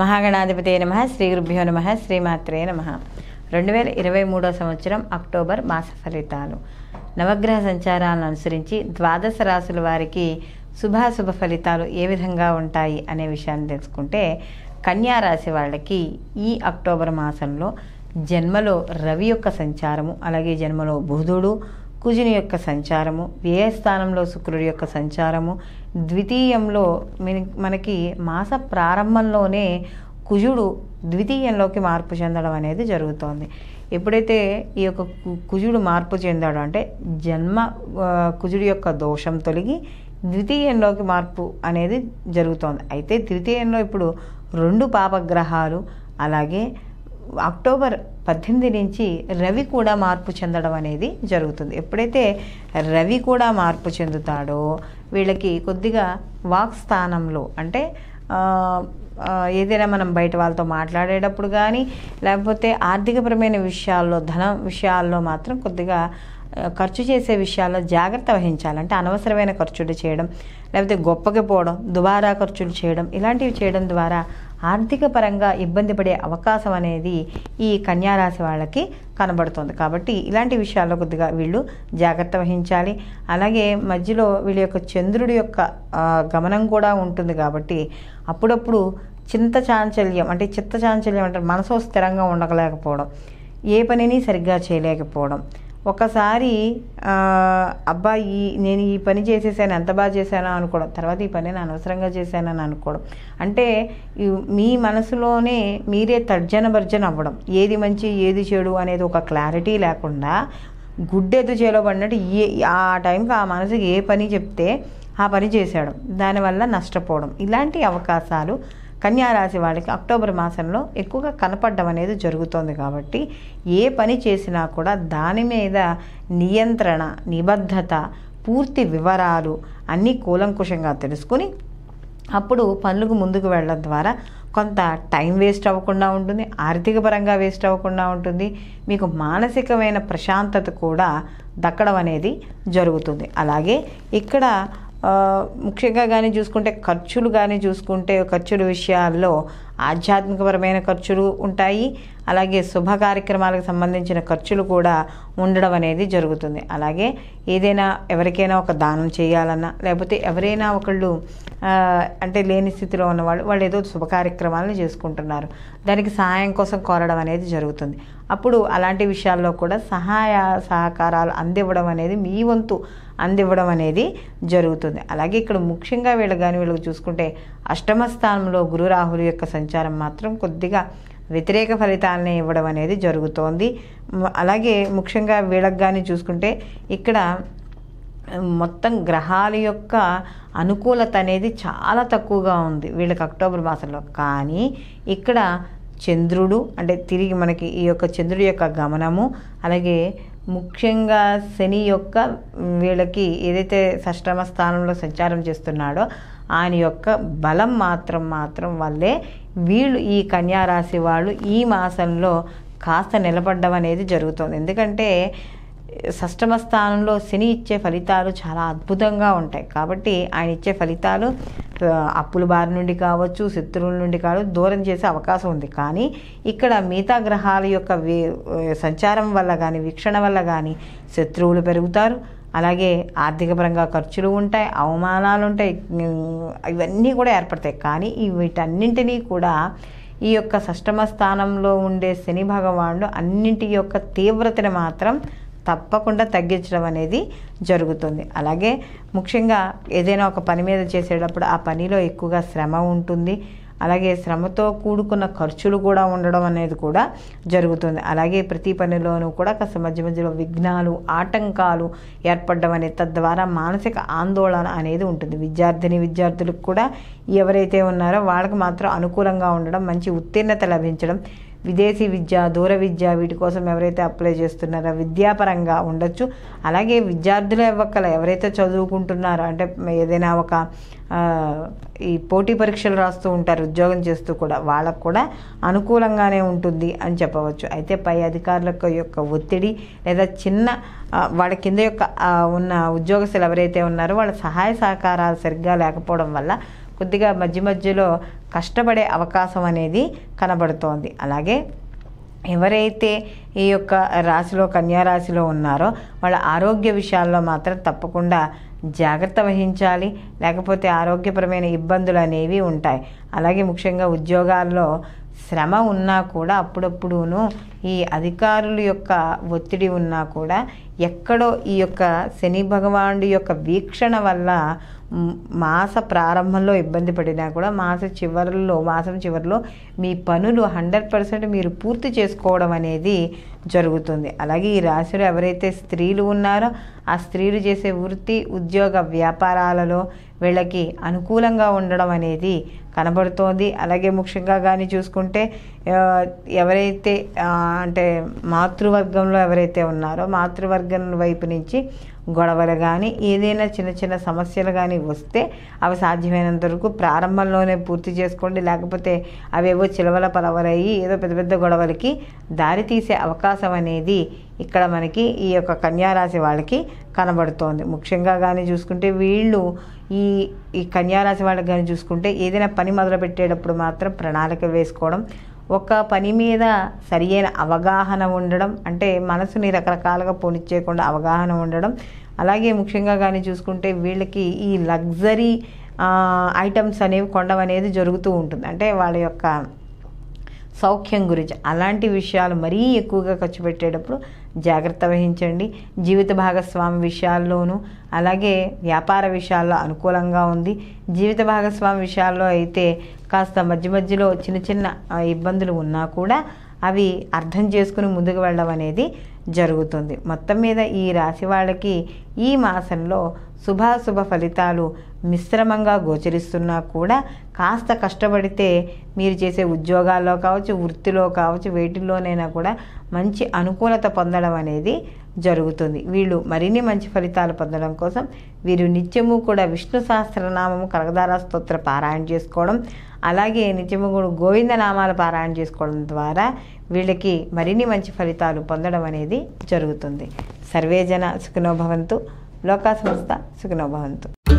మహాగణాధిపతి నమ శ్రీ గురుభ్యో నమ శ్రీమాత్రే నమ రెండు వేల ఇరవై మూడో సంవత్సరం అక్టోబర్ మాస ఫలితాలు నవగ్రహ సంచారాలను అనుసరించి ద్వాదశ రాశుల వారికి శుభాశుభ ఫలితాలు ఏ విధంగా ఉంటాయి అనే విషయాన్ని తెలుసుకుంటే కన్యా రాశి వాళ్ళకి ఈ అక్టోబర్ మాసంలో జన్మలో రవి యొక్క సంచారము అలాగే జన్మలో బుధుడు కుజుని యొక్క సంచారము వ్యయస్థానంలో శుక్రుడి యొక్క సంచారము ద్వితీయంలో మనకి మాస ప్రారంభంలోనే కుజుడు ద్వితీయంలోకి మార్పు చెందడం అనేది జరుగుతోంది ఎప్పుడైతే ఈ యొక్క కుజుడు మార్పు చెందాడు అంటే జన్మ కుజుడి యొక్క దోషం తొలగి ద్వితీయంలోకి మార్పు అనేది జరుగుతోంది అయితే ద్వితీయంలో ఇప్పుడు రెండు పాపగ్రహాలు అలాగే అక్టోబర్ పద్దెనిమిది నుంచి రవి కూడా మార్పు చెందడం అనేది జరుగుతుంది ఎప్పుడైతే రవి కూడా మార్పు చెందుతాడో వీళ్ళకి కొద్దిగా వాక్ స్థానంలో అంటే ఏదైనా మనం బయట వాళ్ళతో మాట్లాడేటప్పుడు కానీ లేకపోతే ఆర్థికపరమైన విషయాల్లో ధనం విషయాల్లో మాత్రం కొద్దిగా ఖర్చు చేసే విషయాల్లో జాగ్రత్త వహించాలంటే అనవసరమైన ఖర్చులు చేయడం లేకపోతే గొప్పకి పోవడం దుబారా ఖర్చులు చేయడం ఇలాంటివి చేయడం ద్వారా ఆర్థిక పరంగా ఇబ్బంది పడే అవకాశం అనేది ఈ కన్యారాశి వాళ్ళకి కనబడుతుంది కాబట్టి ఇలాంటి విషయాల్లో కొద్దిగా వీళ్ళు జాగ్రత్త వహించాలి అలాగే మధ్యలో వీళ్ళ యొక్క చంద్రుడి యొక్క గమనం కూడా ఉంటుంది కాబట్టి అప్పుడప్పుడు చింత చాంచల్యం అంటే చిత్త చాంచల్యం అంటే మనసు స్థిరంగా ఉండలేకపోవడం ఏ పనిని సరిగ్గా చేయలేకపోవడం ఒకసారి అబ్బాయి నేను ఈ పని చేసేసాను ఎంత బాగా చేశానో అనుకోవడం తర్వాత ఈ పని నేను అనవసరంగా చేశానని అనుకోవడం అంటే మీ మనసులోనే మీరే తర్జన భర్జన అవ్వడం ఏది మంచి ఏది చెడు అనేది ఒక క్లారిటీ లేకుండా గుడ్డెదు చేలో పడినట్టు ఏ ఆ టైంకి ఆ మనసుకి ఏ పని చెప్తే ఆ పని చేశాడు దానివల్ల నష్టపోవడం ఇలాంటి అవకాశాలు కన్యారాశి వాళ్ళకి అక్టోబర్ మాసంలో ఎక్కువగా కనపడడం అనేది జరుగుతోంది కాబట్టి ఏ పని చేసినా కూడా దాని మీద నియంత్రణ నిబద్ధత పూర్తి వివరాలు అన్నీ కూలంకుషంగా తెలుసుకుని అప్పుడు పనులకు ముందుకు వెళ్ళడం ద్వారా కొంత టైం వేస్ట్ అవ్వకుండా ఉంటుంది ఆర్థికపరంగా వేస్ట్ అవ్వకుండా ఉంటుంది మీకు మానసికమైన ప్రశాంతత కూడా దక్కడం అనేది జరుగుతుంది అలాగే ఇక్కడ ముఖ్యంగా కానీ చూసుకుంటే ఖర్చులు కానీ చూసుకుంటే ఖర్చుల విషయాల్లో ఆధ్యాత్మికపరమైన ఖర్చులు ఉంటాయి అలాగే శుభ కార్యక్రమాలకు సంబంధించిన ఖర్చులు కూడా ఉండడం అనేది జరుగుతుంది అలాగే ఏదైనా ఎవరికైనా ఒక దానం చేయాలన్నా లేకపోతే ఎవరైనా ఒకళ్ళు అంటే లేని స్థితిలో ఉన్నవాళ్ళు వాళ్ళు ఏదో శుభ కార్యక్రమాలను చేసుకుంటున్నారు దానికి సహాయం కోసం కోరడం అనేది జరుగుతుంది అప్పుడు అలాంటి విషయాల్లో కూడా సహాయ సహకారాలు అందివ్వడం అనేది మీ వంతు అందివ్వడం అనేది జరుగుతుంది అలాగే ఇక్కడ ముఖ్యంగా వీళ్ళు కానీ వీళ్ళకి చూసుకుంటే అష్టమ స్థానంలో గురు రాహుల యొక్క సంచారం మాత్రం కొద్దిగా వ్యతిరేక ఫలితాలని ఇవ్వడం అనేది జరుగుతోంది అలాగే ముఖ్యంగా వీళ్ళకి కానీ చూసుకుంటే ఇక్కడ మొత్తం గ్రహాల యొక్క అనుకూలత అనేది చాలా తక్కువగా ఉంది వీళ్ళకి అక్టోబర్ మాసంలో కానీ ఇక్కడ చంద్రుడు అంటే తిరిగి మనకి ఈ యొక్క చంద్రుడి యొక్క గమనము అలాగే ముఖ్యంగా శని యొక్క వీళ్ళకి ఏదైతే షష్టమ స్థానంలో సంచారం చేస్తున్నాడో ఆయన యొక్క బలం మాత్రం మాత్రం వల్లే వీళ్ళు ఈ కన్యారాశి వాళ్ళు ఈ మాసంలో కాస్త నిలబడ్డం అనేది జరుగుతుంది ఎందుకంటే షష్టమ స్థానంలో శని ఇచ్చే ఫలితాలు చాలా అద్భుతంగా ఉంటాయి కాబట్టి ఆయన ఇచ్చే ఫలితాలు అప్పుల బారి నుండి కావచ్చు శత్రువుల నుండి కావచ్చు దూరం చేసే అవకాశం ఉంది కానీ ఇక్కడ మిగతా గ్రహాల యొక్క సంచారం వల్ల కానీ వీక్షణ వల్ల కానీ శత్రువులు పెరుగుతారు అలాగే ఆర్థికపరంగా ఖర్చులు ఉంటాయి అవమానాలు ఉంటాయి ఇవన్నీ కూడా ఏర్పడతాయి కానీ వీటన్నింటినీ కూడా ఈ యొక్క షష్టమ స్థానంలో ఉండే శని భగవానుడు అన్నింటి యొక్క తీవ్రతని మాత్రం తప్పకుండా తగ్గించడం అనేది జరుగుతుంది అలాగే ముఖ్యంగా ఏదైనా ఒక పని మీద చేసేటప్పుడు ఆ పనిలో ఎక్కువగా శ్రమ ఉంటుంది అలాగే శ్రమతో కూడుకున్న ఖర్చులు కూడా ఉండడం అనేది కూడా జరుగుతుంది అలాగే ప్రతి పనిలోనూ కూడా కాస్త మధ్య మధ్యలో విఘ్నాలు ఆటంకాలు ఏర్పడడం అనేది తద్వారా మానసిక ఆందోళన అనేది ఉంటుంది విద్యార్థిని విద్యార్థులకు కూడా ఎవరైతే ఉన్నారో వాళ్ళకి మాత్రం అనుకూలంగా ఉండడం మంచి ఉత్తీర్ణత లభించడం విదేశీ విద్య దూర విద్య వీటి కోసం ఎవరైతే అప్లై చేస్తున్నారో విద్యాపరంగా ఉండొచ్చు అలాగే విద్యార్థుల ఇవ్వక్కల ఎవరైతే చదువుకుంటున్నారో అంటే ఏదైనా ఒక ఈ పోటీ పరీక్షలు రాస్తూ ఉంటారు ఉద్యోగం చేస్తూ కూడా వాళ్ళకు కూడా అనుకూలంగానే ఉంటుంది అని చెప్పవచ్చు అయితే పై అధికారుల యొక్క ఒత్తిడి లేదా చిన్న వాళ్ళ కింద యొక్క ఉన్న ఉద్యోగస్తులు ఎవరైతే ఉన్నారో వాళ్ళ సహాయ సహకారాలు సరిగ్గా లేకపోవడం వల్ల కొద్దిగా మధ్య మధ్యలో కష్టపడే అవకాశం అనేది కనబడుతోంది అలాగే ఎవరైతే ఈ యొక్క రాశిలో కన్యారాశిలో ఉన్నారో వాళ్ళ ఆరోగ్య విషయాల్లో మాత్రం తప్పకుండా జాగ్రత్త వహించాలి లేకపోతే ఆరోగ్యపరమైన ఇబ్బందులు అనేవి ఉంటాయి అలాగే ముఖ్యంగా ఉద్యోగాల్లో శ్రమ ఉన్నా కూడా అప్పుడప్పుడును ఈ అధికారుల యొక్క ఒత్తిడి ఉన్నా కూడా ఎక్కడో ఈ యొక్క శని భగవానుడి యొక్క వీక్షణ వల్ల మాస ప్రారంభంలో ఇబ్బంది పడినా కూడా మాస చివరిలో మాసం చివరిలో మీ పనులు హండ్రెడ్ పర్సెంట్ మీరు పూర్తి చేసుకోవడం అనేది జరుగుతుంది అలాగే ఈ రాశిలో ఎవరైతే స్త్రీలు ఉన్నారో ఆ స్త్రీలు చేసే వృత్తి ఉద్యోగ వ్యాపారాలలో వీళ్ళకి అనుకూలంగా ఉండడం అనేది కనబడుతోంది అలాగే ముఖ్యంగా కానీ చూసుకుంటే ఎవరైతే అంటే మాతృవర్గంలో ఎవరైతే ఉన్నారో మాతృవర్గం వైపు నుంచి గొడవలు కానీ ఏదైనా చిన్న చిన్న సమస్యలు కానీ వస్తే అవి సాధ్యమైనంత వరకు ప్రారంభంలోనే పూర్తి చేసుకోండి లేకపోతే అవేవో చిలవల పలవలయ్యి ఏదో పెద్ద పెద్ద గొడవలకి దారి తీసే అవకాశం అనేది ఇక్కడ మనకి ఈ యొక్క కన్యారాశి వాళ్ళకి కనబడుతోంది ముఖ్యంగా కానీ చూసుకుంటే వీళ్ళు ఈ ఈ కన్యారాశి వాళ్ళకి కానీ చూసుకుంటే ఏదైనా పని మొదలుపెట్టేటప్పుడు మాత్రం ప్రణాళిక వేసుకోవడం ఒక పని మీద సరియైన అవగాహన ఉండడం అంటే మనసుని రకరకాలుగా పోనిచ్చేయకుండా అవగాహన ఉండడం అలాగే ముఖ్యంగా కానీ చూసుకుంటే వీళ్ళకి ఈ లగ్జరీ ఐటమ్స్ అనేవి కొండం అనేది జరుగుతూ ఉంటుంది అంటే వాళ్ళ యొక్క సౌఖ్యం గురించి అలాంటి విషయాలు మరీ ఎక్కువగా ఖర్చు పెట్టేటప్పుడు జాగ్రత్త వహించండి జీవిత భాగస్వామి విషయాల్లోనూ అలాగే వ్యాపార విషయాల్లో అనుకూలంగా ఉంది జీవిత భాగస్వామి విషయాల్లో అయితే కాస్త మధ్య మధ్యలో చిన్న చిన్న ఇబ్బందులు ఉన్నా కూడా అవి అర్థం చేసుకుని ముందుకు వెళ్ళడం అనేది జరుగుతుంది మొత్తం మీద ఈ రాశి వాళ్ళకి ఈ మాసంలో శుభాశుభ ఫలితాలు మిశ్రమంగా గోచరిస్తున్నా కూడా కాస్త కష్టపడితే మీరు చేసే ఉద్యోగాల్లో కావచ్చు వృత్తిలో కావచ్చు వేటిల్లోనైనా కూడా మంచి అనుకూలత పొందడం అనేది జరుగుతుంది వీళ్ళు మరిన్ని మంచి ఫలితాలు పొందడం కోసం వీరు నిత్యము కూడా విష్ణు సహస్రనామము కనకదారా స్తోత్ర పారాయణ చేసుకోవడం అలాగే గోవింద నామాల పారాయణ చేసుకోవడం ద్వారా వీళ్ళకి మరిన్ని మంచి ఫలితాలు పొందడం అనేది జరుగుతుంది సర్వేజన సుఖనోభవంతు లోకా సంస్థ సుఖనోభవంతు